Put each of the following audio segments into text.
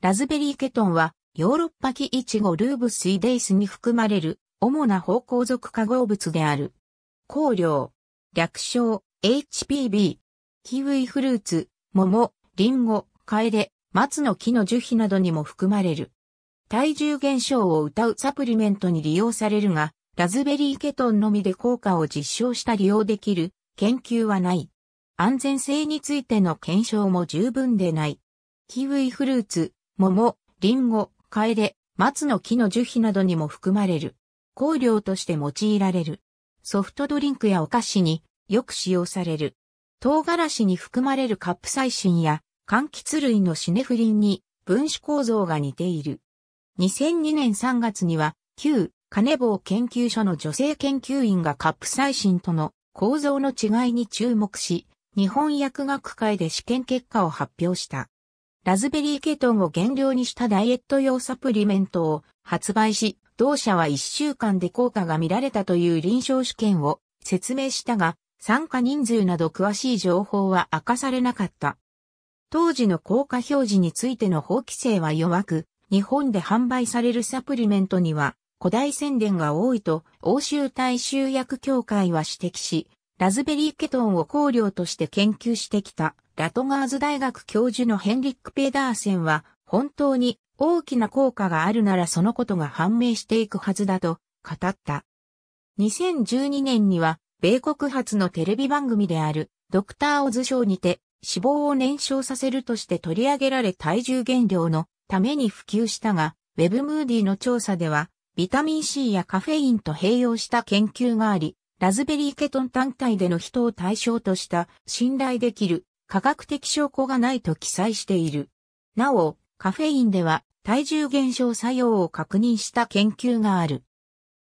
ラズベリーケトンは、ヨーロッパキイチゴルーブスイデイスに含まれる、主な芳香属化合物である。香料、略称、HPB、キウイフルーツ、桃、リンゴ、カエデ、松の木の樹皮などにも含まれる。体重減少を謳うサプリメントに利用されるが、ラズベリーケトンのみで効果を実証した利用できる研究はない。安全性についての検証も十分でない。キウイフルーツ、桃、リンゴ、カエデ、松の木の樹皮などにも含まれる。香料として用いられる。ソフトドリンクやお菓子によく使用される。唐辛子に含まれるカプサイシンや柑橘類のシネフリンに分子構造が似ている。2002年3月には旧金棒研究所の女性研究員がカプサイシンとの構造の違いに注目し、日本薬学会で試験結果を発表した。ラズベリーケトンを原料にしたダイエット用サプリメントを発売し、同社は1週間で効果が見られたという臨床試験を説明したが、参加人数など詳しい情報は明かされなかった。当時の効果表示についての法規制は弱く、日本で販売されるサプリメントには古代宣伝が多いと欧州大衆薬協会は指摘し、ラズベリーケトンを香料として研究してきたラトガーズ大学教授のヘンリック・ペーダーセンは、本当に大きな効果があるならそのことが判明していくはずだと語った。2012年には、米国発のテレビ番組である、ドクター・オズ賞にて、脂肪を燃焼させるとして取り上げられ体重減量のために普及したが、ウェブムーディの調査では、ビタミン C やカフェインと併用した研究があり、ラズベリーケトン単体での人を対象とした信頼できる科学的証拠がないと記載している。なお、カフェインでは体重減少作用を確認した研究がある。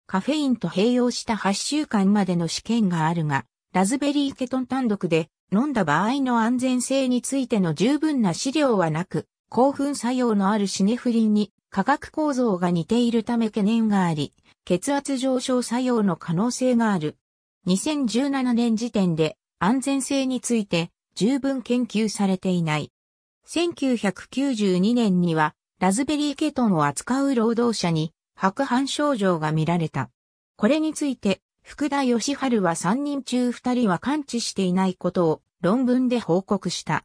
カフェインと併用した8週間までの試験があるが、ラズベリーケトン単独で飲んだ場合の安全性についての十分な資料はなく、興奮作用のあるシネフリンに化学構造が似ているため懸念があり、血圧上昇作用の可能性がある。2017年時点で安全性について十分研究されていない。1992年にはラズベリーケトンを扱う労働者に白斑症状が見られた。これについて福田義春は3人中2人は感知していないことを論文で報告した。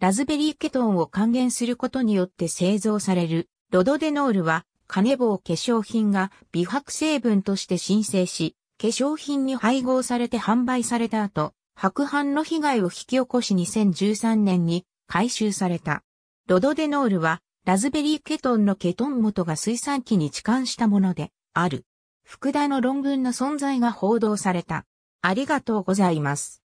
ラズベリーケトンを還元することによって製造されるロドデノールはカネボウ化粧品が美白成分として申請し、化粧品に配合されて販売された後、白斑の被害を引き起こし2013年に回収された。ロドデノールはラズベリーケトンのケトン元が水産機に置換したものである。福田の論文の存在が報道された。ありがとうございます。